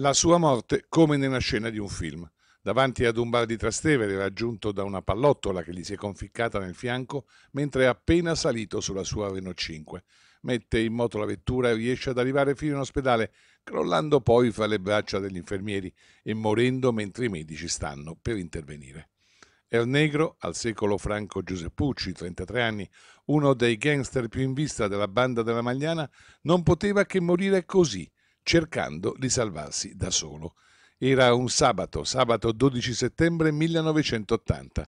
La sua morte come nella scena di un film. Davanti ad un bar di Trastevere raggiunto da una pallottola che gli si è conficcata nel fianco mentre è appena salito sulla sua Renault 5. Mette in moto la vettura e riesce ad arrivare fino in ospedale, crollando poi fra le braccia degli infermieri e morendo mentre i medici stanno per intervenire. El Negro, al secolo Franco Giuseppucci, 33 anni, uno dei gangster più in vista della banda della Magliana, non poteva che morire così, cercando di salvarsi da solo. Era un sabato, sabato 12 settembre 1980.